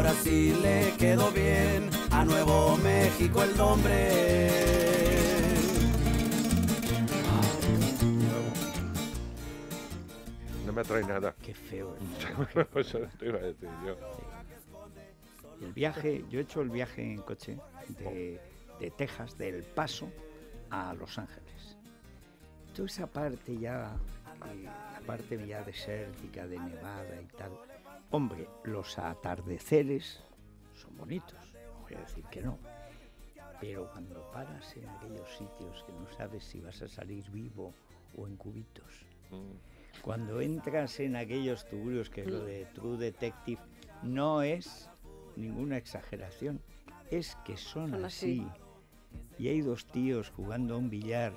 Ahora sí le quedó bien a Nuevo México el nombre. No me atrae nada. Qué feo. yo. viaje, yo he hecho el viaje en coche oh. de, Texas, del Paso a Los Ángeles. Toda esa parte ya, eh, la parte ya desértica de Nevada y tal, Hombre, los atardeceres son bonitos, voy a decir que no. Pero cuando paras en aquellos sitios que no sabes si vas a salir vivo o en cubitos, mm. cuando entras en aquellos tubulos que lo de True Detective no es ninguna exageración, es que son, así. Y hay dos tíos jugando a un billar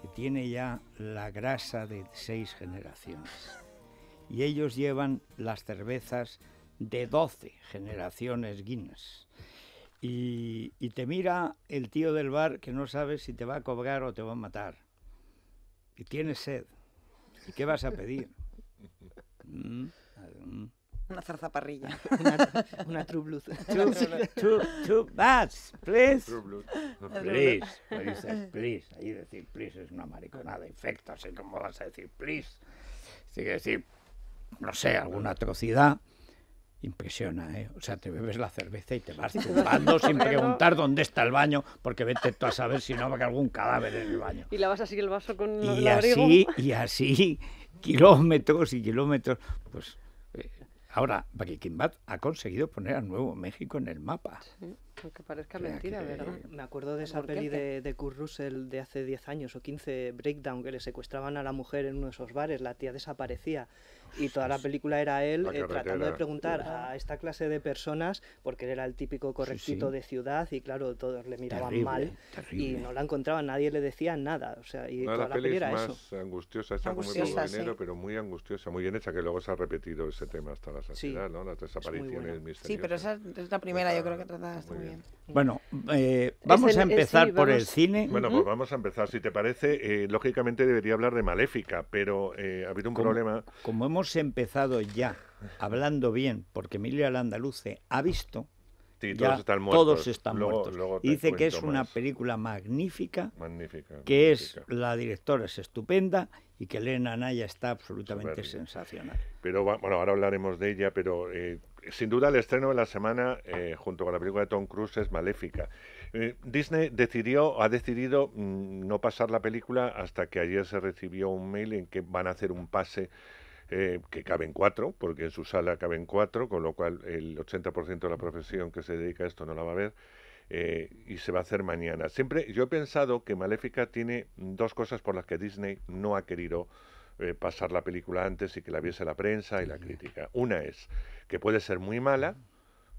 que tiene ya la grasa de seis generaciones y ellos llevan las cervezas de 12 generaciones Guinness. Y, y, te mira el tío del bar que no sabe si te va a cobrar o te va a matar. Y tienes sed. ¿Y qué vas a pedir? Mm, mm. Una zarzaparrilla. Una, una true blues. Two, two, two bats, please. True blues. Please. dices please. Ahí decir please es una mariconada infecta. Sé cómo vas a decir please. Así que decir no sé, alguna atrocidad, impresiona, ¿eh? O sea, te bebes la cerveza y te vas chupando sin preguntar dónde está el baño, porque vete tú a saber si no va haber algún cadáver en el baño. Y la a seguir el vaso con y el Así, y así, kilómetros y kilómetros. Pues eh, ahora, Breaking ha conseguido poner a Nuevo México en el mapa. aunque parezca mentira, ¿verdad? Me acuerdo de esa peli de, de, Kurt Russell de hace 10 años o 15, Breakdown, que le secuestraban a la mujer en uno de esos bares, la tía desaparecía y toda la película era él eh, tratando de preguntar a esta clase de personas, porque él era el típico correctito de ciudad y claro, todos le miraban mal y no la encontraban, nadie le decía nada. O sea, y toda la, la era más eso. angustiosa, está angustiosa, muy dinero, pero muy angustiosa, muy bien hecha, que luego se ha repetido ese tema hasta la saciedad, ¿no? Las desapariciones misteriosas. Sí, pero esa es la primera, yo creo que tratada muy bien. Bueno, eh, vamos a empezar por el cine. Bueno, pues vamos a empezar. Si te parece, eh, lógicamente debería hablar de Maléfica, pero ha habido un problema. Como hemos empezado ya hablando bien, porque Emilio Alandaluce ha visto. todos, están muertos. todos dice que es una película magnífica, que es la directora es estupenda y que Elena Anaya está absolutamente sensacional. Pero bueno, ahora hablaremos de ella, pero eh, sin duda el estreno de la semana eh, junto con la película de Tom Cruise es maléfica. Eh, Disney decidió, ha decidido mm, no pasar la película hasta que ayer se recibió un mail en que van a hacer un pase eh, que caben cuatro, porque en su sala caben cuatro, con lo cual el 80% de la profesión que se dedica a esto no la va a ver. Eh, y se va a hacer mañana. Siempre yo he pensado que Maléfica tiene dos cosas por las que Disney no ha querido eh, pasar la película antes y que la viese la prensa y la crítica. Una es que puede ser muy mala,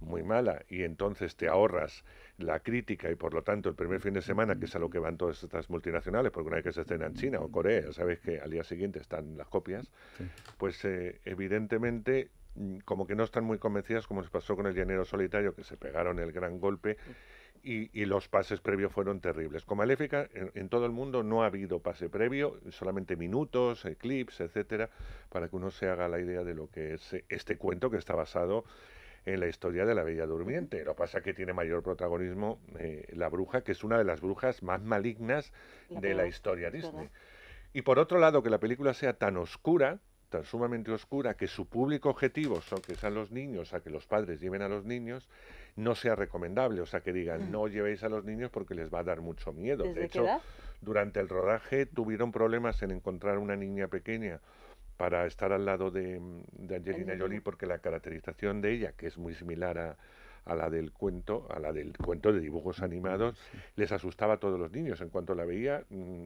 muy mala y entonces te ahorras la crítica y por lo tanto el primer fin de semana, que es a lo que van todas estas multinacionales, porque una vez que se estén en China o Corea, sabes que al día siguiente están las copias, pues eh, evidentemente como que no están muy convencidas, como se pasó con el llanero solitario, que se pegaron el gran golpe. Y, los pases previos fueron terribles. como Maléfica en, en, todo el mundo no ha habido pase previo, solamente minutos, clips, etcétera, para que uno se haga la idea de lo que es este cuento que está basado en la historia de la Bella Durmiente. Lo pasa que tiene mayor protagonismo eh, la bruja, que es una de las brujas más malignas de la historia Disney. Y por otro lado, que la película sea tan oscura, tan sumamente oscura, que su público objetivo son que sean los niños, a que los padres lleven a los niños, no sea recomendable. O sea, que digan, mm. no llevéis a los niños porque les va a dar mucho miedo. de hecho, durante el rodaje tuvieron problemas en encontrar una niña pequeña para estar al lado de, mm, Angelina Jolie porque la caracterización de ella, que es muy similar a, la del cuento, a la del cuento de dibujos animados, les asustaba a todos los niños. En cuanto la veía, mm,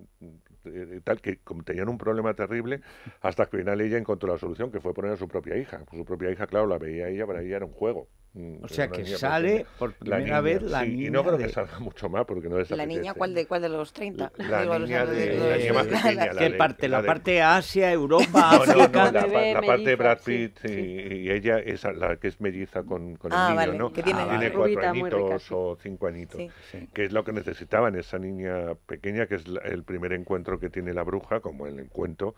tal que tenían un problema terrible, hasta que al final ella encontró la solución, que fue poner a su propia hija. Su propia hija, claro, la veía ella, para ella era un juego. Mm, o sea que sale por primera vez la niña. Y no creo que salga mucho más porque no les ¿La niña cuál de, cuál de los 30? La, de, parte? ¿La, parte Asia, Europa, no, No, la, parte de Brad Pitt y, ella es la que es melliza con, con el ah, niño, Que tiene, ah, tiene cuatro añitos o cinco añitos. Que es lo que necesitaban esa niña pequeña, que es el primer encuentro que tiene la bruja, como el encuentro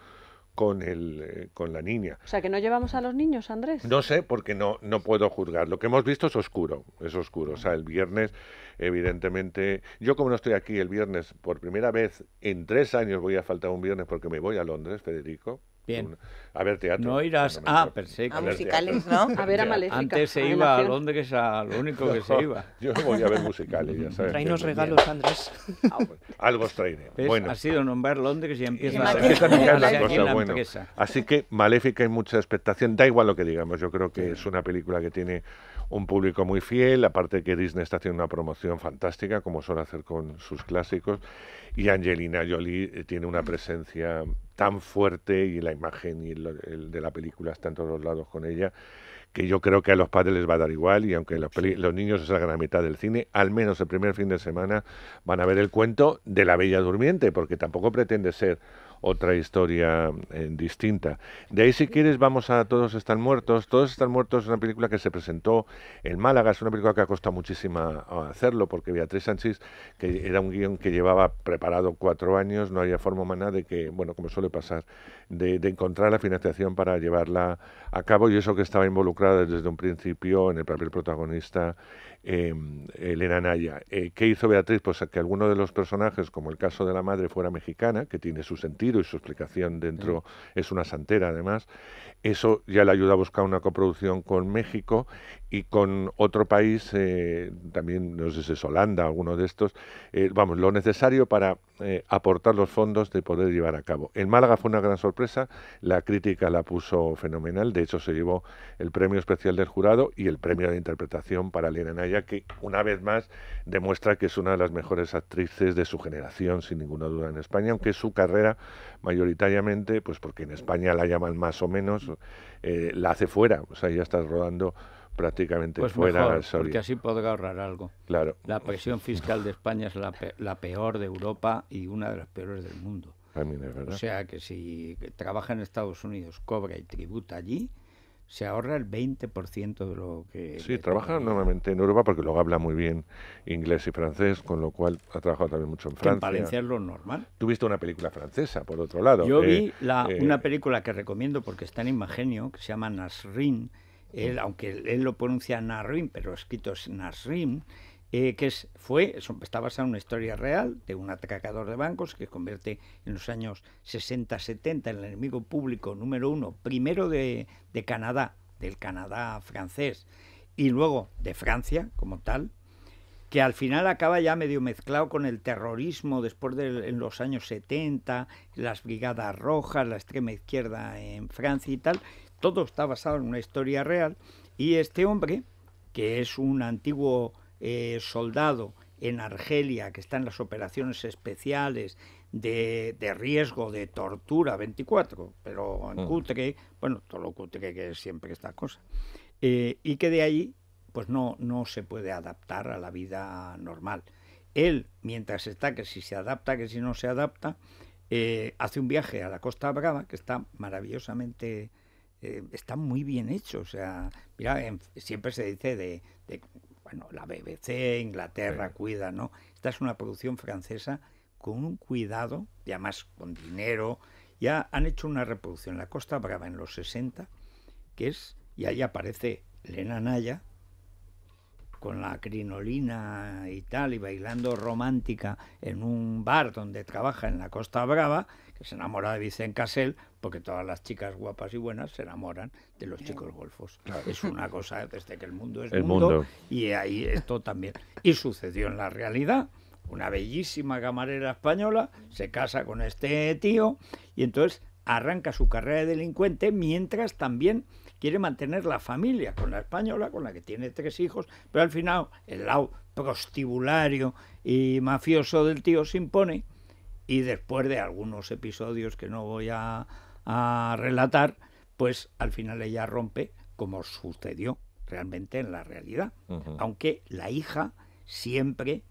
con, el, eh, con la niña. O sea, que no llevamos a los niños, Andrés. No sé, porque no, no puedo juzgar. Lo que hemos visto es oscuro, es oscuro. O sea, el viernes, evidentemente, yo como no estoy aquí el viernes, por primera vez en tres años voy a faltar un viernes porque me voy a Londres, Federico, Bien. a ver teatro. No irás a musicales, ¿no? A ver a Maléfica. Antes se iba a Londres a lo único que se iba. Yo voy a ver musicales, ya sabes. unos regalos, Andrés. Ah, Algo os Bueno. Ha sido nombrar Londres y empieza a cosa, bueno. Así que Maléfica hay mucha expectación. Da igual lo que digamos, yo creo que es una película que tiene un público muy fiel, aparte que Disney está haciendo una promoción fantástica, como suele hacer con sus clásicos, y Angelina Jolie eh, tiene una presencia tan fuerte y la imagen y el, de la película está en todos lados con ella, que yo creo que a los padres les va a dar igual y aunque los, niños salgan a mitad del cine, al menos el primer fin de semana van a ver el cuento de la Bella Durmiente, porque tampoco pretende ser otra historia eh, distinta. De ahí, si quieres, vamos a Todos están muertos. Todos están muertos es una película que se presentó en Málaga, es una película que ha costado muchísimo eh, hacerlo, porque Beatriz Sánchez, que era un guión que llevaba preparado cuatro años, no había forma humana de que, bueno, como suele pasar, de, de encontrar la financiación para llevarla a cabo, y eso que estaba involucrada desde un principio en el papel protagonista Em, Elena Naya. Eh, ¿Qué hizo Beatriz? Pues que alguno de los personajes, como el caso de la madre, fuera mexicana, que tiene su sentido y su explicación dentro, mm. es una santera además. Eso ya le ayuda a buscar una coproducción con México y con otro país, eh, también no sé si es Holanda, alguno de estos, eh, vamos, lo necesario para eh, aportar los fondos de poder llevar a cabo. En Málaga fue una gran sorpresa, la crítica la puso fenomenal, de hecho se llevó el premio especial del jurado y el premio de interpretación para Lina Naya, que una vez más demuestra que es una de las mejores actrices de su generación, sin ninguna duda, en España, aunque su carrera mayoritariamente, pues porque en España la llaman más o menos, la hace fuera, o sea, ya estás rodando prácticamente pues fuera mejor, Porque así podrá ahorrar algo. Claro. La presión fiscal de España es la, peor de Europa y una de las peores del mundo. También es verdad. O sea que si trabaja en Estados Unidos, cobra y tributa allí, se ahorra el 20% de lo que... Sí, trabaja normalmente en Europa porque luego habla muy bien inglés y francés, con lo cual ha trabajado también mucho en Francia. en Valencia es lo normal. Tuviste una película francesa, por otro lado. Yo vi eh, eh, una película que recomiendo porque está en Imagenio, que se llama Nasrin, aunque él lo pronuncia Narrim, pero escrito es Nasrim, eh, que fue, está basada en una historia real de un atracador de bancos que convierte en los años 60-70 en el enemigo público número uno, primero de, Canadá, del Canadá francés, y luego de Francia como tal, que al final acaba ya medio mezclado con el terrorismo después de en los años 70, las Brigadas Rojas, la extrema izquierda en Francia y tal, todo está basado en una historia real y este hombre, que es un antiguo eh, soldado en Argelia, que está en las operaciones especiales de, riesgo de tortura 24, pero en mm. cutre, bueno, todo lo cutre que es siempre esta cosa, eh, y que de ahí pues no, no se puede adaptar a la vida normal. Él, mientras está, que si se adapta, que si no se adapta, eh, hace un viaje a la Costa Brava, que está maravillosamente eh, está muy bien hecho. O sea, mira, siempre se dice de, bueno, la BBC, Inglaterra, cuida, ¿no? Esta es una producción francesa con un cuidado, y además con dinero. Ya han hecho una reproducción en la Costa Brava en los 60, que es, y ahí aparece Lena Naya, con la crinolina y tal, y bailando romántica en un bar donde trabaja en la Costa Brava, que se enamora de Vicente Casel, porque todas las chicas guapas y buenas se enamoran de los chicos golfos. Claro. Es una cosa desde que el mundo es el mundo, mundo, y ahí esto también. Y sucedió en la realidad. Una bellísima camarera española se casa con este tío y entonces arranca su carrera de delincuente mientras también quiere mantener la familia con la española, con la que tiene tres hijos, pero al final el lado prostibulario y mafioso del tío se impone y después de algunos episodios que no voy a, relatar, pues al final ella rompe como sucedió realmente en la realidad, aunque la hija siempre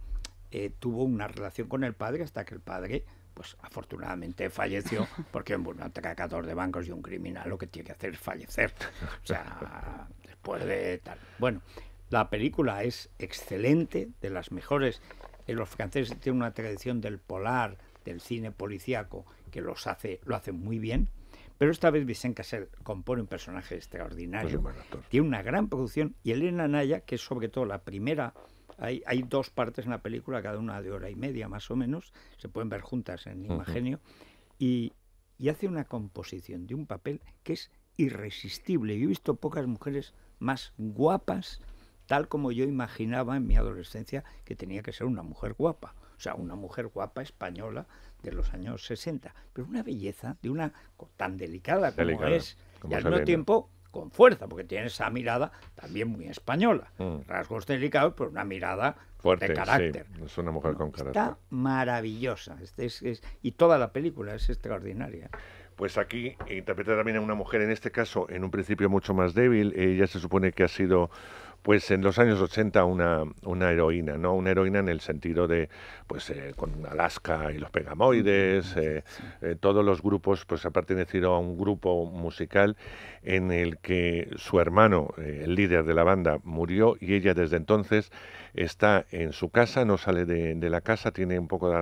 eh, tuvo una relación con el padre hasta que el padre pues afortunadamente falleció, porque un atracador de bancos y un criminal lo que tiene que hacer es fallecer. O sea, después de tal. Bueno, la película es excelente, de las mejores. Eh, los franceses tienen una tradición del polar, del cine policíaco, que los hace, lo hacen muy bien. Pero esta vez Vicente Cassel compone un personaje extraordinario. tiene una gran producción y Elena Naya, que es sobre todo la primera hay, dos partes en la película, cada una de hora y media más o menos, se pueden ver juntas en Imagenio, y, hace una composición de un papel que es irresistible. Yo he visto pocas mujeres más guapas, tal como yo imaginaba en mi adolescencia que tenía que ser una mujer guapa. O sea, una mujer guapa española de los años 60. Pero una belleza de una tan delicada como es. y al mismo tiempo con fuerza, porque tiene esa mirada también muy española. Mm. Rasgos delicados, pero una mirada Fuerte, de carácter. Es una mujer con carácter. Está maravillosa. Este y toda la película es extraordinaria. Pues aquí interpreta también a una mujer, en este caso, en un principio mucho más débil. Ella se supone que ha sido pues en los años 80 una, una heroína, ¿no? Una heroína en el sentido de, pues eh, con Alaska y los Pegamoides, eh, eh, todos los grupos, pues ha pertenecido a un grupo musical en el que su hermano, el líder de la banda, murió y ella desde entonces está en su casa, no sale de, la casa, tiene un poco de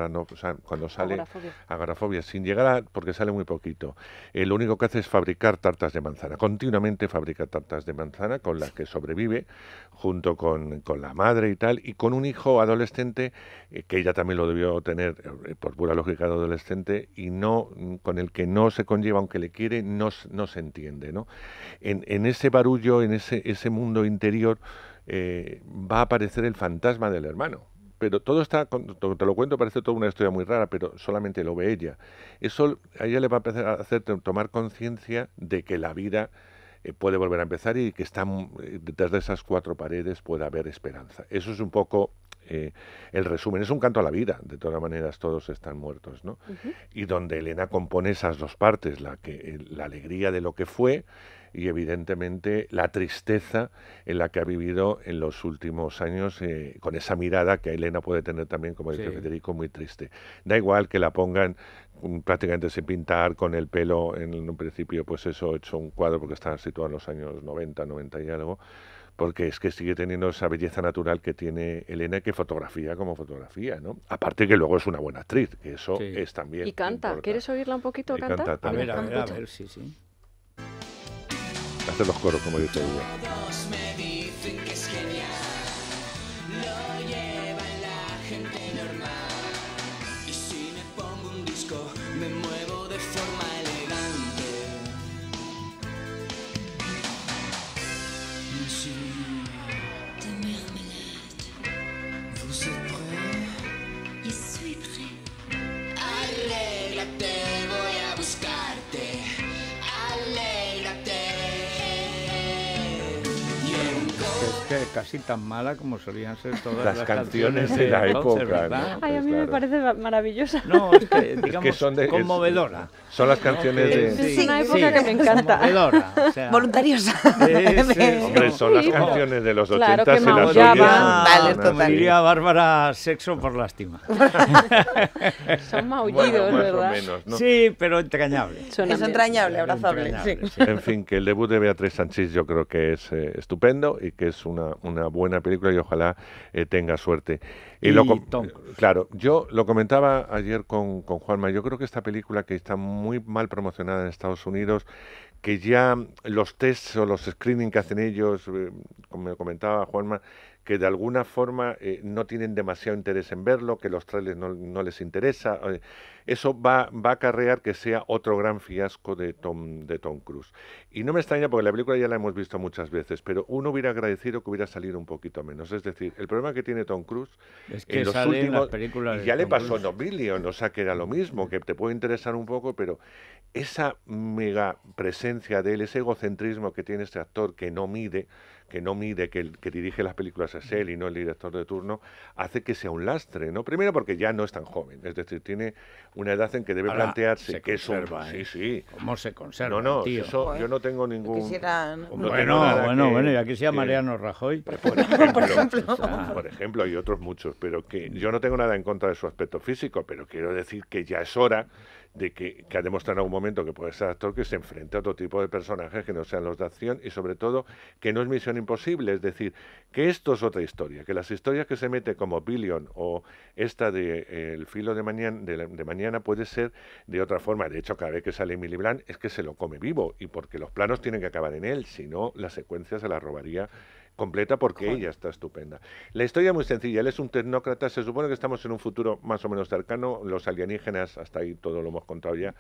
cuando sale agorafobia. sin llegar a, porque sale muy poquito. lo único que hace es fabricar tartas de manzana, continuamente fabrica tartas de manzana con las que sobrevive junto con, con, la madre y tal, y con un hijo adolescente eh, que ella también lo debió tener eh, por pura lógica de adolescente y no con el que no se conlleva, aunque le quiere, no, no se entiende. ¿no? En, en, ese barullo, en ese, ese mundo interior, eh, va a aparecer el fantasma del hermano. Pero todo está, te lo cuento, parece toda una historia muy rara, pero solamente lo ve ella. Eso a ella le va a hacer tomar conciencia de que la vida eh, puede volver a empezar y que están mm, eh, detrás de esas cuatro paredes puede haber esperanza. Eso es un poco eh, el resumen es un canto a la vida, de todas maneras todos están muertos, ¿no? Y donde Elena compone esas dos partes, la, que, eh, la alegría de lo que fue y evidentemente la tristeza en la que ha vivido en los últimos años, eh, con esa mirada que Elena puede tener también, como dice Federico, muy triste. Da igual que la pongan mm, prácticamente sin pintar, con el pelo en un principio, pues eso, hecho un cuadro porque está situado en los años 90, 90 y algo, porque es que sigue teniendo esa belleza natural que tiene Elena que fotografía como fotografía, ¿no? Aparte que luego es una buena actriz, que eso es también. Y canta, ¿quieres oírla un poquito Canta a ver, a ver, sí, sí. Hace los coros, como yo te digo. casi tan mala como solían ser todas las, canciones, de la época. ¿verdad? Ay, a pues mí me parece maravillosa. No, es que, digamos, son de, conmovedora. son las canciones de... es una época que me encanta. Conmovedora. Voluntariosa. Hombre, son las canciones de los 80 claro, las oía ah, Vale, Diría Bárbara, sexo por lástima. son maullidos, ¿verdad? Sí, pero entrañable. Son es entrañable, abrazable. En fin, que el debut de Beatriz Sánchez yo creo que es eh, estupendo y que es una una, buena película y ojalá eh, tenga suerte. Y, Claro, yo lo comentaba ayer con, con Juanma, yo creo que esta película que está muy mal promocionada en Estados Unidos, que ya los tests o los screenings que hacen ellos, eh, como me comentaba Juanma, que de alguna forma eh, no tienen demasiado interés en verlo, que los trailers no, les interesa. Eh, eso va, va, a acarrear que sea otro gran fiasco de Tom, de Tom Cruise. Y no me extraña porque la película ya la hemos visto muchas veces, pero uno hubiera agradecido que hubiera salido un poquito menos. Es decir, el problema que tiene Tom Cruise es que en los películas. Ya le pasó a No o sea que era lo mismo, que te puede interesar un poco, pero esa mega presencia de él, ese egocentrismo que tiene este actor que no mide, que no mide, que el que dirige las películas es él y no el director de turno, hace que sea un lastre, ¿no? Primero porque ya no es tan joven, es decir, tiene una edad en que debe plantearse que es Sí, ¿eh? sí. ¿Cómo se conserva, No, no, eso yo no tengo ningún... bueno, bueno, bueno, ya que sea Mariano Rajoy. Por ejemplo, hay otros muchos, pero que yo no tengo nada en contra de su aspecto físico, pero quiero decir que ya es hora de que, ha demostrado en algún momento que puede ser actor que se enfrenta a otro tipo de personajes que no sean los de acción y sobre todo que no es misión imposible, es decir, que esto es otra historia, que las historias que se mete como Billion o esta de eh, El filo de mañana, de, mañana puede ser de otra forma. De hecho, cada vez que sale Emily es que se lo come vivo y porque los planos tienen que acabar en él, si no, las secuencias se las robaría completa porque ella está estupenda. La historia es muy sencilla, él es un tecnócrata, se supone que estamos en un futuro más o menos cercano, los alienígenas, hasta ahí todo lo hemos contado ya,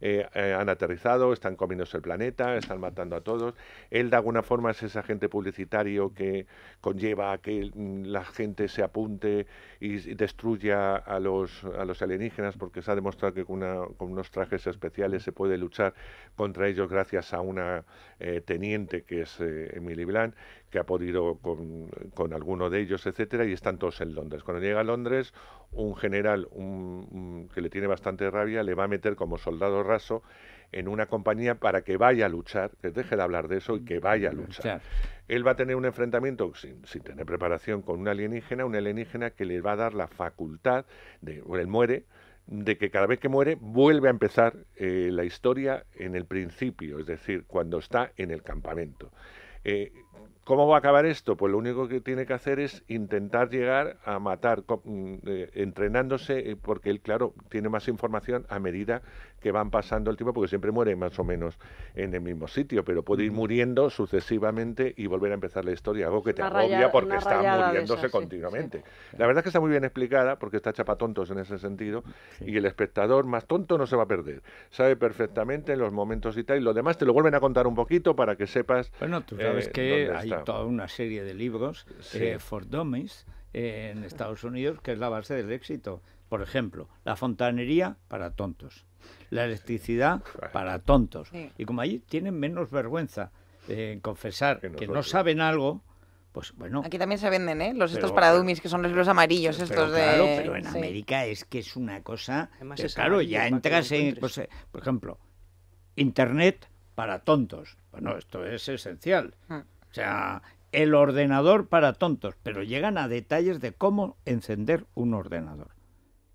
eh, eh, han aterrizado, están comiéndose el planeta, están matando a todos. Él de alguna forma es ese agente publicitario que conlleva a que mm, la gente se apunte y, destruya a los, a los alienígenas porque se ha demostrado que con, unos trajes especiales se puede luchar contra ellos gracias a una eh, teniente que es Emily Blunt que ha podido con, alguno de ellos, etcétera, y están todos en Londres. Cuando llega a Londres, un general que le tiene bastante rabia le va a meter como soldado raso en una compañía para que vaya a luchar, que deje de hablar de eso y que vaya a luchar. Él va a tener un enfrentamiento sin, tener preparación con un alienígena, un alienígena que le va a dar la facultad de, él muere, de que cada vez que muere vuelve a empezar eh, la historia en el principio, es decir, cuando está en el campamento. Eh, ¿Cómo va a acabar esto? Pues lo único que tiene que hacer es intentar llegar a matar, mm, eh, entrenándose, eh, porque él, claro, tiene más información a medida que van pasando el tiempo, porque siempre muere más o menos en el mismo sitio, pero puede ir muriendo sucesivamente y volver a empezar la historia, algo que te una porque está muriéndose continuamente. La verdad es que está muy bien explicada, porque está chapatontos en ese sentido, y el espectador más tonto no se va a perder. Sabe perfectamente los momentos y tal, y lo demás te lo vuelven a contar un poquito para que sepas. Bueno, tú eh, sabes que hay toda una serie de libros eh, for dummies en Estados Unidos, que es la base del éxito. Por ejemplo, la fontanería para tontos, la electricidad para tontos. Y como allí tienen menos vergüenza eh, en confesar que, no saben algo, pues bueno. Aquí también se venden, ¿eh? Los estos para dummies, que son los amarillos, estos de. pero en América es que es una cosa. claro, ya entras en. Pues, eh, por ejemplo, Internet para tontos. Bueno, esto es esencial. Hmm. O sea, el ordenador para tontos, pero llegan a detalles de cómo encender un ordenador.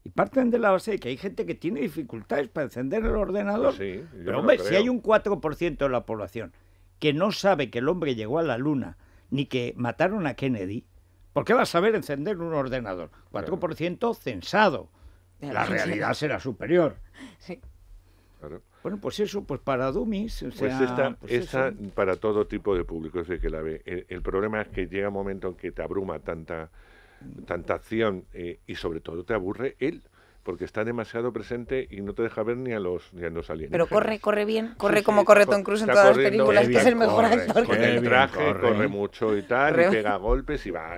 Y parten de la base de que hay gente que tiene dificultades para encender el ordenador. pero hombre, si hay un 4% de la población que no sabe que el hombre llegó a la luna ni que mataron a Kennedy, ¿por qué va a saber encender un ordenador? 4% censado. La realidad será superior. Sí. Claro. Bueno, pues eso, pues para dummies. O pues sea, pues esta, para todo tipo de público es que la ve. El, problema es que llega un momento en que te abruma tanta, tanta acción eh, y sobre todo te aburre él porque está demasiado presente y no te deja ver ni a los, ni a los alienígenas. Pero corre, corre bien, corre como corre Tom Cruise en todas las películas, que es el mejor actor. Con el traje, corre. mucho y tal, y pega golpes y va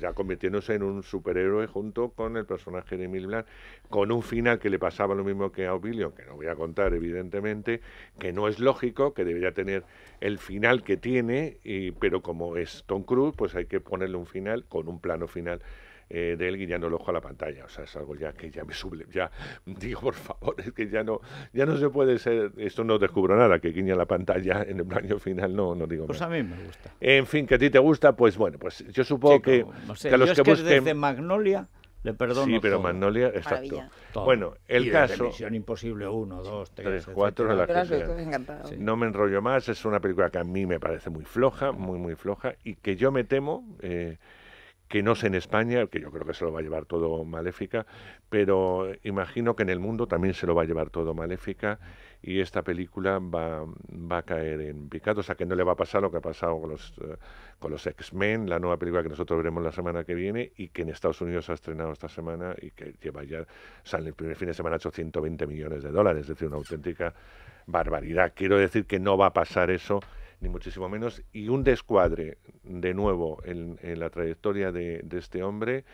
ya convirtiéndose en un superhéroe junto con el personaje de Emil Blanc, con un final que le pasaba lo mismo que a Obilio, que no voy a contar evidentemente, que no es lógico, que debería tener el final que tiene, y, pero como es Tom Cruise, pues hay que ponerle un final con un plano final eh, de él guiñando el ojo a la pantalla. O sea, es algo ya que ya me suble, ya digo, por favor, es que ya no, ya no se puede ser, esto no descubro nada, que guiña la pantalla en el baño final, no, no digo Pues a mí me gusta. En fin, que a ti te gusta, pues bueno, pues yo supongo que, los yo es que desde Magnolia le perdono Sí, pero Magnolia, exacto. Bueno, el caso. Misión Imposible 1, 2, 3, 4, la No me enrollo más, es una película que a mí me parece muy floja, muy, muy floja, y que yo me temo. Eh, que no sé en España, que yo creo que se lo va a llevar todo Maléfica, pero imagino que en el mundo también se lo va a llevar todo Maléfica y esta película va, va a caer en picado, o sea que no le va a pasar lo que ha pasado con los, eh, con los X-Men, la nueva película que nosotros veremos la semana que viene y que en Estados Unidos ha estrenado esta semana y que lleva ya, o en el primer fin de semana ha hecho 120 millones de dólares, es decir, una auténtica barbaridad. Quiero decir que no va a pasar eso ni muchísimo menos, y un descuadre de nuevo en, la trayectoria de, este hombre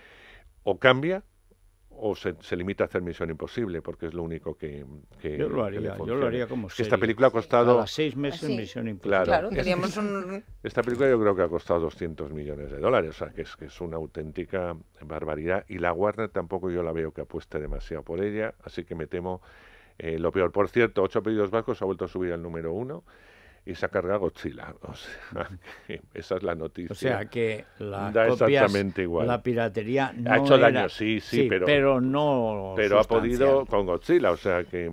o cambia o se, limita a hacer Misión Imposible, porque es lo único que... yo lo haría, yo lo haría como serie. Esta película ha costado... A seis meses ¿Ah, Misión Imposible. Claro, Esta película yo creo que ha costado 200 millones de dólares, o sea, que es, que es una auténtica barbaridad, y la Warner tampoco yo la veo que apueste demasiado por ella, así que me temo eh, lo peor. Por cierto, Ocho Pedidos Vascos ha vuelto a subir al número uno y se ha cargado Godzilla. O sea, esa es la noticia. O sea que igual. la piratería ha hecho daño, sí, sí, pero, pero no. Pero ha podido con Godzilla, o sea que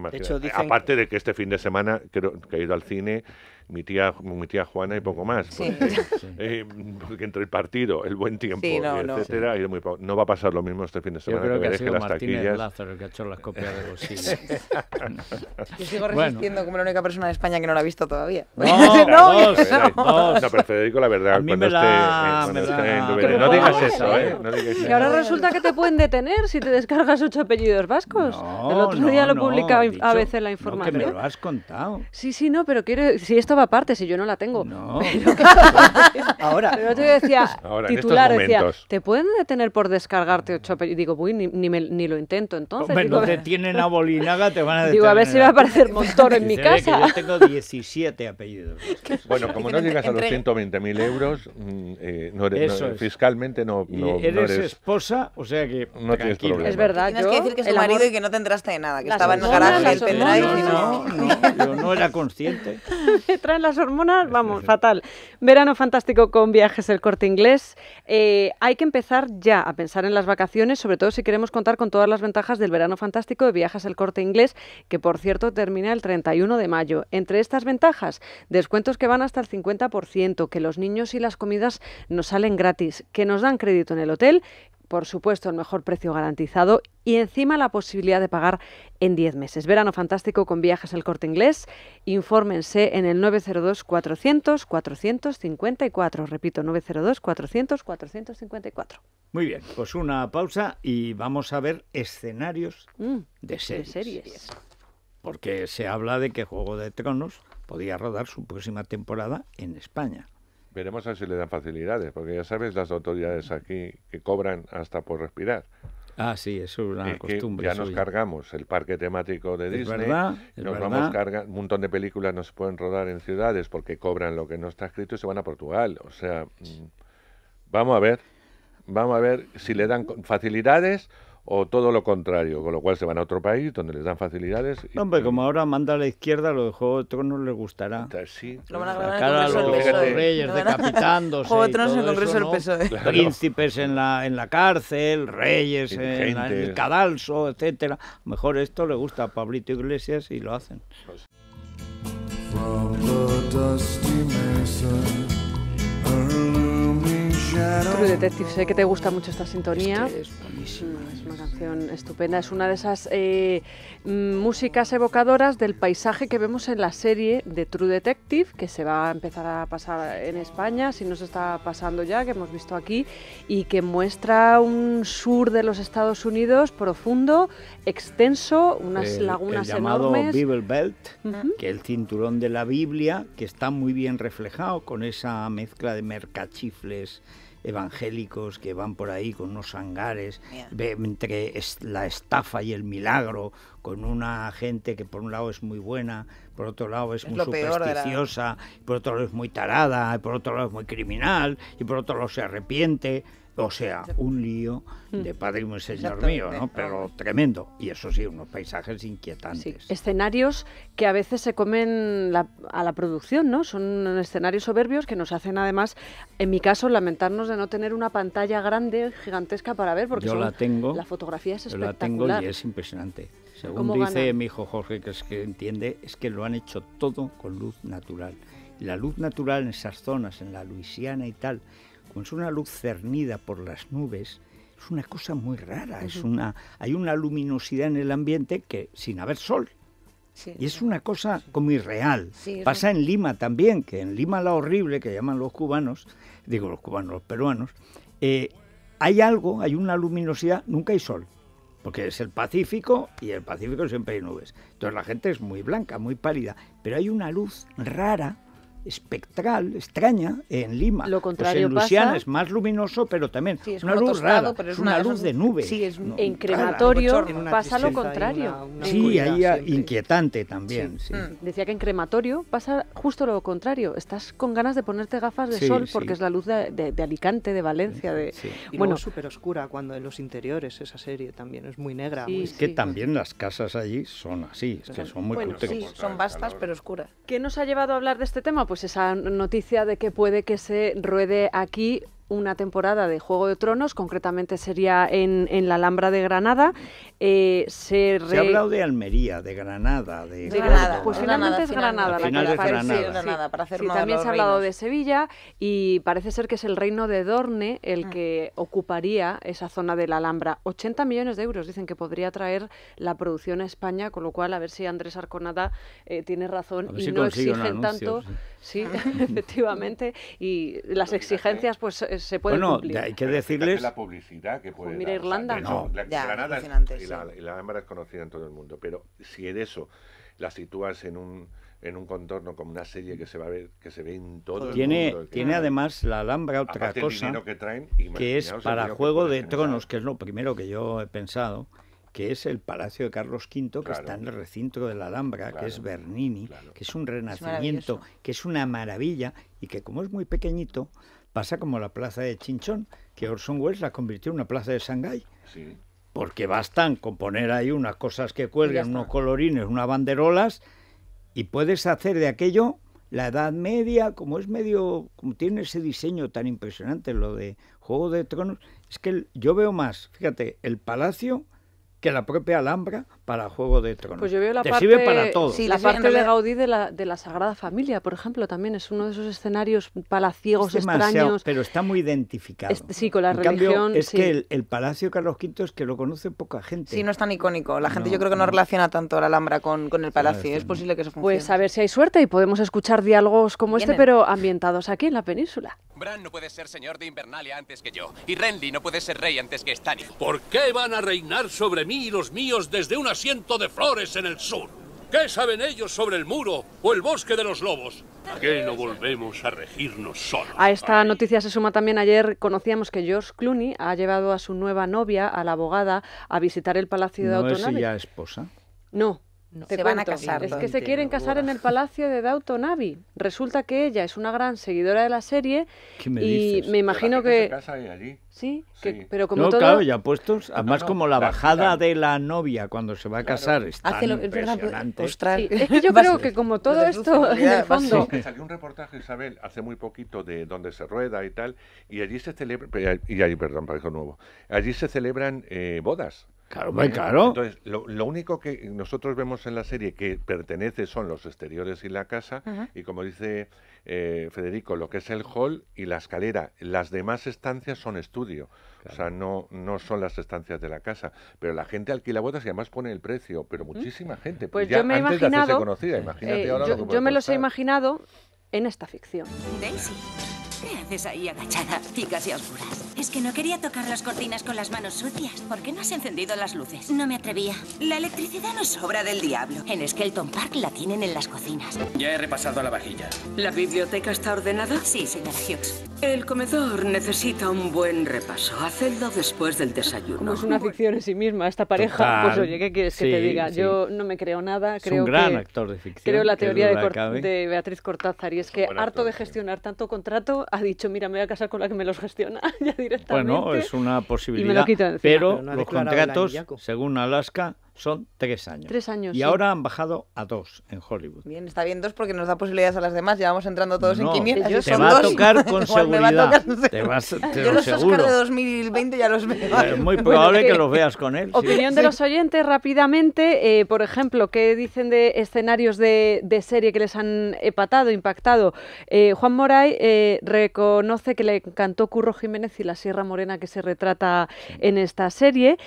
Aparte de que este fin de semana creo que ha ido al cine mi tía, mi tía Juana y poco más. Sí. Porque, eh, porque, entre el partido, el buen tiempo, no, etcétera, no. Y no va a pasar lo mismo este fin de semana. Yo creo que, ha las Martínez taquillas... hecho las copias de bolsillo. Yo sigo resistiendo como la única persona de España que no la ha visto todavía. No, no, no, no. pero Federico, la verdad, cuando esté, la... No digas eso, ¿eh? No Y ahora resulta que te pueden detener si te descargas ocho apellidos vascos. el otro día lo publicaba a veces la información. que me lo has contado. Sí, sí, no, pero quiero... Si esto aparte parte si yo no la tengo. No. ahora. Pero decía, pues titular, decía, ¿te pueden detener por descargarte ocho apellidos digo, uy, ni, ni, lo intento. Entonces. Hombre, no detienen a Bolinaga, te van a detener. Digo, a ver si va a aparecer Montoro en mi casa. yo tengo 17 apellidos. bueno, como no llegas a los 120.000 euros, mm, eh, no eres, fiscalmente no, eres, esposa, o sea que no tienes problema. Es verdad. Tienes que decir que es tu marido y que no tendrás de nada, que estaba en el garaje el No, no, no, yo no era consciente en las hormonas, vamos, fatal. Verano fantástico con viajes el corte inglés. Eh, hay que empezar ya a pensar en las vacaciones, sobre todo si queremos contar con todas las ventajas del verano fantástico de viajes el corte inglés, que por cierto termina el 31 de mayo. Entre estas ventajas, descuentos que van hasta el 50%, que los niños y las comidas nos salen gratis, que nos dan crédito en el hotel, por supuesto, el mejor precio garantizado y encima la posibilidad de pagar en 10 meses. Verano fantástico con viajes al corte inglés. Infórmense en el 902-400-454. Repito, 902-400-454. Muy bien, pues una pausa y vamos a ver escenarios mm, de, series. de series. Porque se habla de que Juego de Tronos podía rodar su próxima temporada en España. Veremos a ver si le dan facilidades, porque ya sabes las autoridades aquí que cobran hasta por respirar. Ah, sí, eso es una costumbre. ya nos cargamos el parque temático de Disney. Verdad, nos vamos cargando. Un montón de películas no se pueden rodar en ciudades porque cobran lo que no está escrito y se van a Portugal. O sea, mm, vamos a ver. Vamos a ver si le dan facilidades o todo lo contrario, con lo cual se van a otro país donde les dan facilidades. Hombre, como ahora manda a la izquierda, lo de Juego de Tronos les gustará. Sí. E. Lo van a grabar los reyes decapitando, decapitándose. en Congreso del e. Príncipes en la, en la cárcel, reyes en, el cadalso, etcétera. Mejor esto le gusta a Pablito Iglesias y lo hacen. Pues True Detective, sé que te gusta mucho esta sintonía. Es, buenísima. Mm, es una canción estupenda. Es una de esas eh, músicas evocadoras del paisaje que vemos en la serie de True Detective, que se va a empezar a pasar en España, si nos está pasando ya, que hemos visto aquí, y que muestra un sur de los Estados Unidos profundo, extenso, unas lagunas lagunas el llamado Bible Belt, que es el cinturón de la Biblia, que está muy bien reflejado con esa mezcla de mercachifles evangélicos que van por ahí con unos hangares, entre la estafa y el milagro, con una gente que por un lado es muy buena, por otro lado es, muy supersticiosa, por otro lado es muy tarada, por otro lado es muy criminal, y por otro lado se arrepiente. O sea, un lío de padre y un señor mío, Pero tremendo. Y eso sí, unos paisajes inquietantes. Escenarios que a veces se comen a la producción, ¿no? Son escenarios soberbios que nos hacen además, en mi caso, lamentarnos de no tener una pantalla grande, gigantesca para ver, porque yo la tengo. La fotografía es espectacular. Yo la tengo y es impresionante. Según dice mi hijo Jorge, que es que entiende, es que lo han hecho todo con luz natural. La luz natural en esas zonas, en la Luisiana y tal, es una luz cernida por las nubes, es una cosa muy rara. es una, hay una luminosidad en el ambiente que sin haber sol. y es una cosa como irreal. Pasa en Lima también, que en Lima la horrible, que llaman los cubanos, digo los cubanos, los peruanos, eh, hay algo, hay una luminosidad, nunca hay sol. Porque es el Pacífico y el Pacífico siempre hay nubes. Entonces la gente es muy blanca, muy pálida, pero hay una luz rara espectral, extraña, en Lima. Lo pues contrario en Luciana es más luminoso, pero también es una luz rara, es una, luz de nube. en crematorio pasa lo contrario. sí, ahí inquietante también. Mm, decía que en crematorio pasa justo lo contrario. Estás con ganas de ponerte gafas de sol porque es la luz de, Alicante, de Valencia, de bueno, súper oscura cuando en los interiores esa serie también es muy negra. Muy es que también las casas allí son así, es que son muy bueno, son vastas pero oscuras. ¿Qué nos ha llevado a hablar de este tema? pues esa noticia de que puede que se ruede aquí una temporada de Juego de Tronos, concretamente sería en, en la Alhambra de Granada. Eh, se, ha hablado de Almería, de Granada, de, Granada. Pues finalmente es Granada la que aparece. Sí, también se ha hablado de Sevilla y parece ser que es el reino de Dorne el mm. que ocuparía esa zona de la Alhambra. 80 millones de euros dicen que podría traer la producción a España, con lo cual a ver si Andrés Arconada eh, tiene razón y no exigen tanto. Sí, ah. efectivamente. Y las exigencias pues eh, se pueden bueno, hay que decirles... La publicidad que puede Mira Irlanda. No. La, es, y la, y es conocida en todo el mundo, pero si de eso la sitúas en un en un contorno como una serie que se va a ver que se ve en todo el mundo tiene además la Alhambra otra cosa que, es para Juego de Tronos que es lo primero que yo he pensado que es el Palacio de Carlos V, que está en el recinto de la Alhambra, que es Bernini, que es un renacimiento, que es una maravilla y que como es muy pequeñito, pasa como la plaza de Chinchón, que Orson Welles la convirtió en una plaza de Shanghái. Porque bastan con poner ahí unas cosas que cuelgan, unos colorines, unas banderolas, y puedes hacer de aquello la Edad Media, como es medio, como tiene ese diseño tan impresionante, lo de Juego de Tronos, es que yo veo más, fíjate, el palacio que la propia Alhambra para Juego de Tronos. Pues la Te parte, sirve para todo. Sí, la parte de Gaudí de la, de la Sagrada Familia, por ejemplo, también es uno de esos escenarios palaciegos es extraños. Pero está muy identificado. sí, con la religión. es que el, Palacio Carlos V es que lo conoce poca gente. Sí, no es tan icónico. La gente yo creo que no, relaciona tanto la Alhambra con, con el palacio. es posible que eso funcione. Pues a ver si hay suerte y podemos escuchar diálogos como este, pero ambientados aquí en la península. Bran no puede ser señor de Invernalia antes que yo. Y Renly no puede ser rey antes que Stannis. ¿Por qué van a reinar sobre mí y los míos desde unas de flores en el sur. ¿Qué saben ellos sobre el muro o el bosque de los lobos? que no volvemos a regirnos solos? A esta noticia se suma también ayer conocíamos que George Clooney ha llevado a su nueva novia, a la abogada, a visitar el Palacio de ¿No Autonave. ¿No esposa? No, se van a casar. Es que se quieren casar en el palacio de Downton Resulta que ella es una gran seguidora de la serie y me imagino que... Se casa allí. ¿Sí? pero como todo... ya puestos, además como la bajada de la novia cuando se va a casar, es pues, impresionante. yo creo que como todo esto, en el fondo... salió un reportaje, Isabel, hace muy poquito de donde se rueda y tal, y allí se celebra, y allí perdón, para nuevo, allí se celebran eh, bodas, Claro, muy claro. Entonces, lo, único que nosotros vemos en la serie que pertenece son los exteriores y la casa, y como dice eh, Federico, lo que es el hall y la escalera. Las demás estancias son estudio, o sea, no, no son las estancias de la casa. Pero la gente alquila botas y además pone el precio, pero muchísima gente. Pues yo me he conocida, imagínate eh, yo, Yo me los he imaginado en esta ficción. Daisy, ¿qué haces ahí agachada y oscuras? Es que no quería tocar las cortinas con las manos sucias. ¿Por qué no has encendido las luces? No me atrevía. La electricidad no es obra del diablo. En Skelton Park la tienen en las cocinas. Ya he repasado la vajilla. ¿La biblioteca está ordenada? Sí, señora Hughes. El comedor necesita un buen repaso. Hacedlo después del desayuno. Como es pues una ficción en sí misma esta pareja, pues oye, ¿qué quieres que te diga? Yo no me creo nada. Es creo un gran actor de ficción. Creo la teoría de, de, Beatriz Cortázar y es que harto de gestionar tanto contrato ha dicho, mira, me voy a casar con la que me los gestiona. Bueno, es una posibilidad. pero, los contratos, según Alaska, son tres años. Tres años. Y ahora han bajado a dos en Hollywood. Bien, está bien dos porque nos da posibilidades a las demás. Ya vamos entrando todos en 500. Te, va a tocar con seguridad. te vas, te Yo los Oscar de 2020 ya los veo. Es muy probable que los veas con él. Opinión de los oyentes rápidamente. Eh, por ejemplo, ¿qué dicen de escenarios de, serie que les han empatado, impactado? Eh, Juan Moray eh, reconoce que le encantó Curro Jiménez y la Sierra Morena que se retrata en esta serie.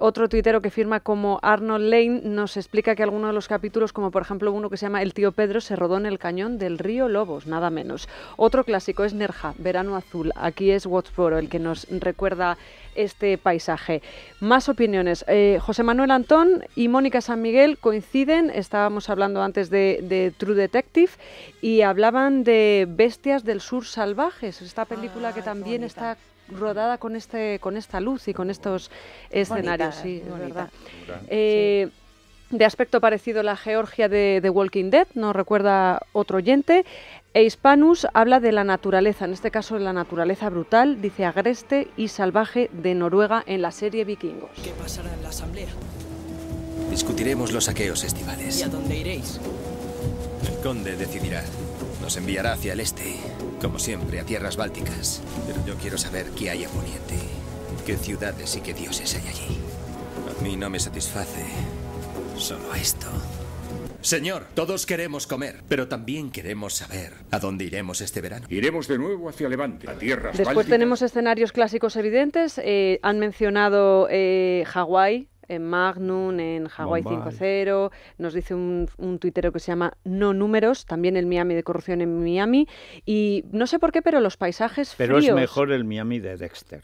otro tuitero que firma como Arnold Lane nos explica que algunos de los capítulos, como por ejemplo uno que se llama El tío Pedro, se rodó en el cañón del río Lobos, nada menos. Otro clásico es Nerja, Verano Azul. Aquí es Wattsboro el que nos recuerda este paisaje. Más opiniones. Eh, José Manuel Antón y Mónica San Miguel coinciden. Estábamos hablando antes de, True Detective y hablaban de Bestias del Sur Salvajes, esta película ah, que también está rodada con este con esta luz y con estos escenarios, eh, De aspecto parecido a la Georgia de, Walking Dead, nos recuerda otro oyente. E Hispanus habla de la naturaleza, en este caso de la naturaleza brutal, dice agreste y salvaje de Noruega en la serie Vikingos. ¿Qué pasará en la asamblea? Discutiremos los saqueos estivales. ¿Y a dónde iréis? El conde decidirá. Nos enviará hacia el este, como siempre, a tierras bálticas. Pero yo quiero saber qué hay a poniente. ¿Qué ciudades y qué dioses hay allí? A mí no me satisface solo esto. Señor, todos queremos comer, pero también queremos saber a dónde iremos este verano. Iremos de nuevo hacia Levante, a tierras Después tenemos escenarios clásicos evidentes. Eh, han mencionado eh, Hawái, en Magnum, en Hawaii 5.0, nos dice un, un tuitero que se llama No Números, también el Miami de corrupción en Miami, y no sé por qué, pero los paisajes Pero es mejor el Miami de Dexter.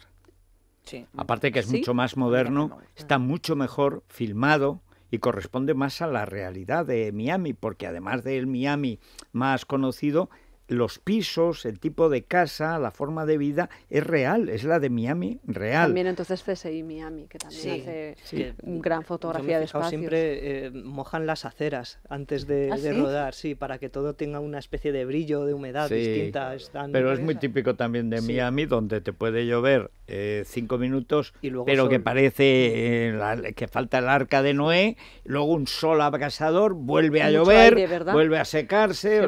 Sí. Aparte que es mucho más moderno, está mucho mejor filmado y corresponde más a la realidad de Miami, porque además del Miami más conocido, los pisos, el tipo de casa, la forma de vida es real, es la de Miami real. También entonces CSI Miami, que también hace una gran fotografía de espacios. Siempre eh, mojan las aceras antes de, ¿Ah, rodar, sí, para que todo tenga una especie de brillo, de humedad distinta. pero es muy típico también de Miami, donde te puede llover eh, cinco minutos, pero que parece eh, que falta el arca de Noé, luego un sol abrasador, vuelve a llover, vuelve a secarse,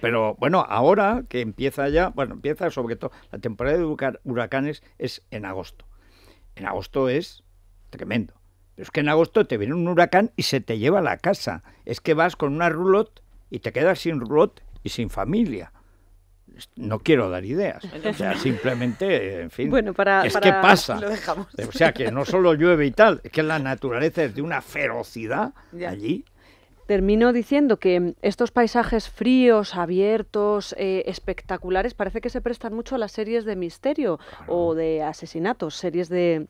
pero pero bueno, ahora que empieza ya, bueno, empieza sobre todo, la temporada de huracanes es en agosto. En agosto es tremendo. Pero es que en agosto te viene un huracán y se te lleva a la casa. Es que vas con una roulotte y te quedas sin roulotte y sin familia no quiero dar ideas. O sea, simplemente, en fin, bueno, para, es que pasa. O sea, que no solo llueve y tal, es que la naturaleza es de una ferocidad allí. Termino diciendo que mm, estos paisajes fríos, abiertos, eh, espectaculares, parece que se prestan mucho a las series de misterio o de asesinatos, series de,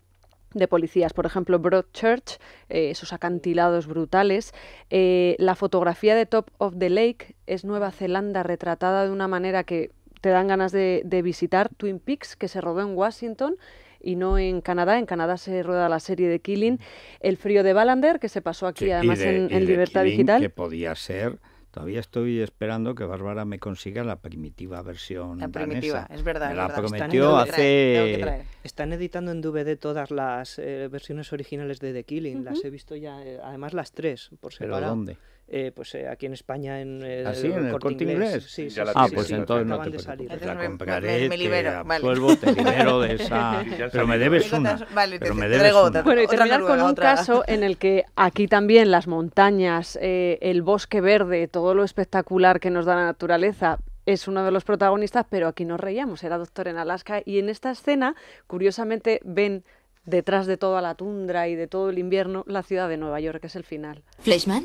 de policías, por ejemplo, Broadchurch, Church, eh, esos acantilados brutales. Eh, la fotografía de Top of the Lake es Nueva Zelanda retratada de una manera que te dan ganas de, de visitar Twin Peaks, que se rodó en Washington, y no en Canadá. En Canadá se rueda la serie de Killing. El frío de Ballander, que se pasó aquí además en, Libertad Digital. Que podía ser. Todavía estoy esperando que Bárbara me consiga la primitiva versión. La primitiva, es verdad. Me la prometió hace. Están editando en DVD todas las eh, versiones originales de The Killing. Las he visto ya, eh, además las tres, por separado. ¿Pero dónde? eh, pues eh, aquí en España en, ¿Ah, el, corte, Sí, ah, pues entonces no te preocupes. La compraré, me, libero, te absuelvo, vale. te libero de esa... Pero me debes una. pero me debes Bueno, y terminar con un caso en el que aquí también las montañas, eh, el bosque verde, todo lo espectacular que nos da la naturaleza, es uno de los protagonistas, pero aquí nos reíamos, era Doctor en Alaska, y en esta escena, curiosamente, ven detrás de toda la tundra y de todo el invierno la ciudad de Nueva York, que es el final. ¿Fleischmann?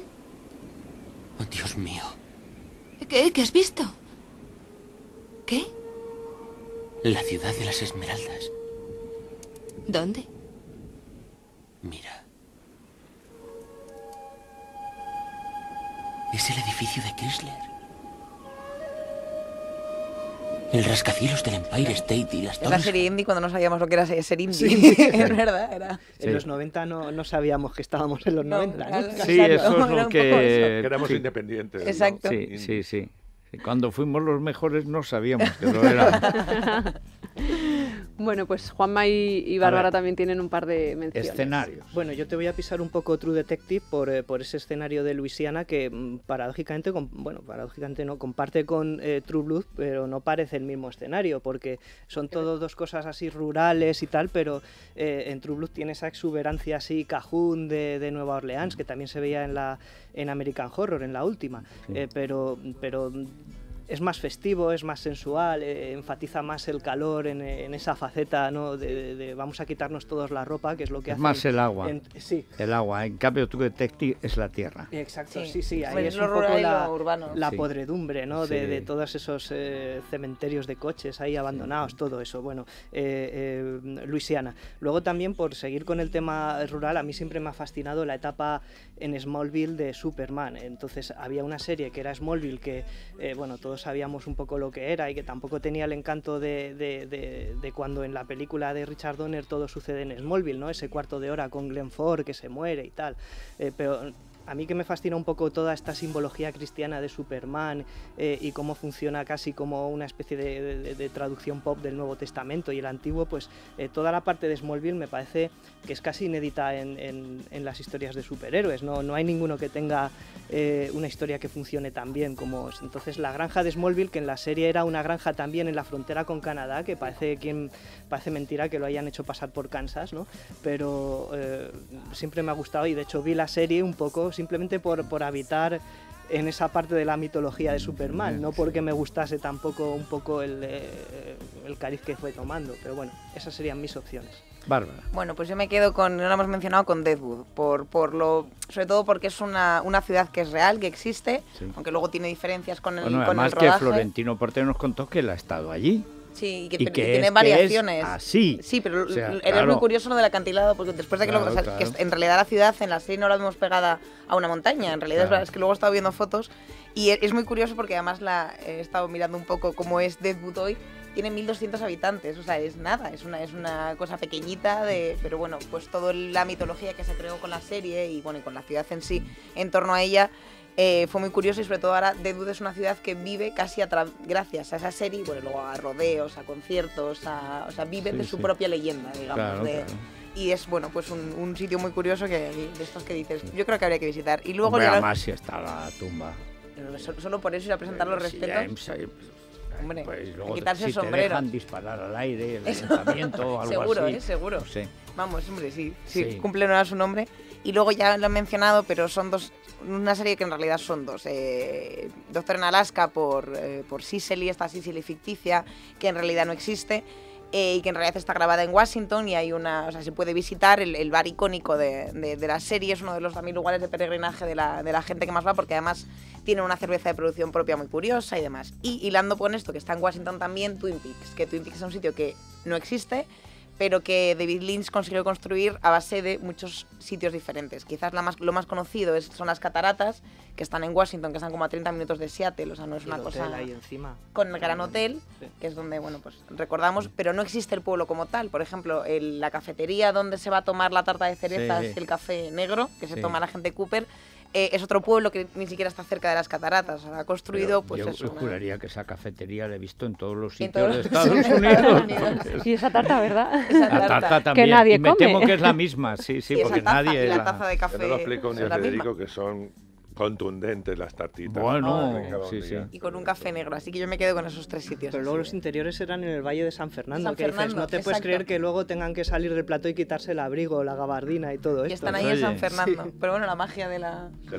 Oh, Dios mío. ¿Qué, ¿Qué has visto? ¿Qué? La ciudad de las esmeraldas. ¿Dónde? Mira. Es el edificio de Chrysler. El rascacielos del Empire State y las torres. Era ser indie cuando no sabíamos lo que era ser indie. Sí, es verdad. Era. En los 90 no, no, sabíamos que estábamos en los 90. Sí, eso es lo que... éramos independientes. Exacto. Sí, sí, sí. Cuando fuimos los mejores no sabíamos que lo éramos. bueno, pues Juanma y, y Bárbara también tienen un par de menciones. Escenarios. Bueno, yo te voy a pisar un poco True Detective por, eh, ese escenario de Luisiana que mm, paradójicamente, bueno, paradójicamente no, comparte con eh, True Blood, pero no parece el mismo escenario, porque son todos dos cosas así rurales y tal, pero eh, en True Blood tiene esa exuberancia así cajún de, Nueva Orleans, que también se veía en la en American Horror, en la última. pero, pero es más festivo, es más sensual, eh, enfatiza más el calor en, eh, esa faceta ¿no? De, vamos a quitarnos todos la ropa, que es lo que hace. Más el agua. sí. El agua, en cambio tu detective es la tierra. Exacto, sí, sí, ahí pues es un poco la, la podredumbre ¿no? de, todos esos eh, cementerios de coches ahí abandonados, todo eso. Bueno, Luisiana. Luego también por seguir con el tema rural, a mí siempre me ha fascinado la etapa en Smallville de Superman. Entonces había una serie que era Smallville que, bueno, todo sabíamos un poco lo que era y que tampoco tenía el encanto de, de, de, cuando en la película de Richard Donner todo sucede en Smallville, ¿no? Ese cuarto de hora con Glenn Ford que se muere y tal. Eh, pero a mí que me fascina un poco toda esta simbología cristiana de Superman eh, y cómo funciona casi como una especie de, traducción pop del Nuevo Testamento y el Antiguo, pues eh, toda la parte de Smallville me parece que es casi inédita en, las historias de superhéroes. No, no hay ninguno que tenga eh, una historia que funcione tan bien como es. Entonces la granja de Smallville, que en la serie era una granja también en la frontera con Canadá, que parece, quien, parece mentira que lo hayan hecho pasar por Kansas, ¿no? pero siempre me ha gustado y de hecho vi la serie un poco simplemente por, por habitar en esa parte de la mitología de Superman, no porque me gustase tampoco un poco el, eh, el cariz que fue tomando, pero bueno, esas serían mis opciones. Bárbara. Bueno, pues yo me quedo con, no lo hemos mencionado, con Deadwood, por, por lo, sobre todo porque es una, ciudad que es real, que existe, aunque luego tiene diferencias con el, bueno, con que Florentino Portero nos contó que él ha estado allí. Sí, que, tiene variaciones. así. Ah, sí, pero era muy curioso lo del acantilado, porque después de que, en realidad la ciudad en la serie no la vemos pegada a una montaña, en realidad es, que luego he estado viendo fotos y e, es, muy curioso porque además la he estado mirando un poco cómo es de hoy. Tiene 1.200 habitantes, o sea, es nada, es una, es una cosa pequeñita, de, pero bueno, pues toda la mitología que se creó con la serie y bueno, y con la ciudad en sí, en torno a ella, eh, fue muy curioso y sobre todo ahora Dude es una ciudad que vive casi gracias a esa serie, bueno, luego a rodeos, a conciertos, a, o sea, vive de su propia leyenda, digamos. Y es, bueno, pues un, sitio muy curioso que, de estos que dices, yo creo que habría que visitar. Y luego... además si está la tumba. Solo, por eso y a presentar los eh, respetos. Pues, pues, quitarse si el dejan disparar al aire, el seguro, ¿eh? Seguro, Vamos, hombre, sí, cumple no su nombre. Y luego ya lo han mencionado, pero son dos una serie que en realidad son dos. Eh, Doctor en Alaska eh, por, Sicily, esta Sicily ficticia, que en realidad no existe. Eh, y que en realidad está grabada en Washington y hay una, se puede visitar el, bar icónico de, de, la serie, es uno de los también lugares de peregrinaje de la, de la, gente que más va porque además tiene una cerveza de producción propia muy curiosa y demás. Y hilando con esto, que está en Washington también, Twin Peaks, que Twin Peaks es un sitio que no existe, pero que David Lynch consiguió construir a base de muchos sitios diferentes. Quizás lo más conocido es, son las cataratas, que están en Washington, que están como a 30 minutos de Seattle, o sea, no es una cosa... Con el Gran Hotel, que es donde, bueno, pues recordamos, pero no existe el pueblo como tal. Por ejemplo, la cafetería donde se va a tomar la tarta de cerezas y el café negro, que se toma la gente Cooper, eh, es otro pueblo que ni siquiera está cerca de las cataratas. Ha construido, pues yo juraría que esa cafetería la he visto en todos los sitios de Estados Unidos. Y esa tarta, ¿verdad? Esa tarta. La tarta también. Que nadie y me temo que es la misma, sí, sí, porque nadie. La, taza de café. Yo no lo explico que son Contundentes las tartitas. Bueno, ah, Y con un café negro, así que yo me quedo con esos tres sitios. Pero luego los interiores eran en el Valle de San Fernando, que no te puedes creer que luego tengan que salir del plato y quitarse el abrigo, la gabardina y todo esto Y están ahí en San Fernando. Pero bueno, la magia del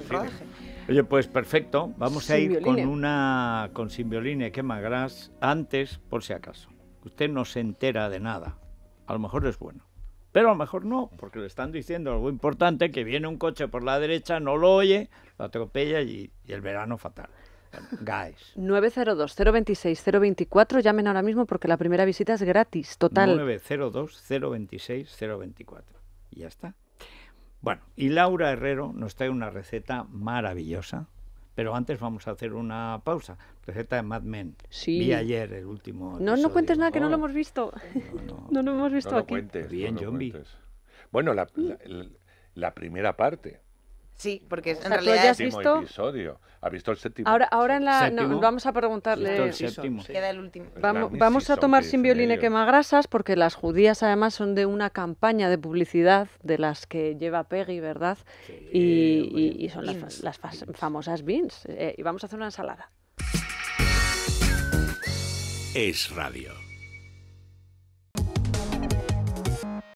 rodaje. Oye, pues perfecto. Vamos a ir con una con Simbioline, y magras antes, por si acaso. Usted no se entera de nada. A lo mejor es bueno. Pero a lo mejor no, porque le están diciendo algo importante, que viene un coche por la derecha, no lo oye, lo atropella y, el verano fatal. Guys. 902-026-024, llamen ahora mismo porque la primera visita es gratis, total. 902-026-024. Y ya está. Bueno, y Laura Herrero nos trae una receta maravillosa pero antes vamos a hacer una pausa. Receta de Mad Men. Sí. Vi ayer el último. No, no cuentes nada, que no lo hemos visto. No, lo hemos visto aquí. Bien, no Bueno, la primera parte. Sí, porque en realidad... has visto... ¿Ha visto el séptimo? Ahora, ahora vamos a preguntarle... El Queda el último. Vamos, a tomar sin violín quemagrasas porque las judías además son de una campaña de publicidad de las que lleva Peggy, ¿verdad? y, son las, famosas beans. Eh, y vamos a hacer una ensalada. Es radio.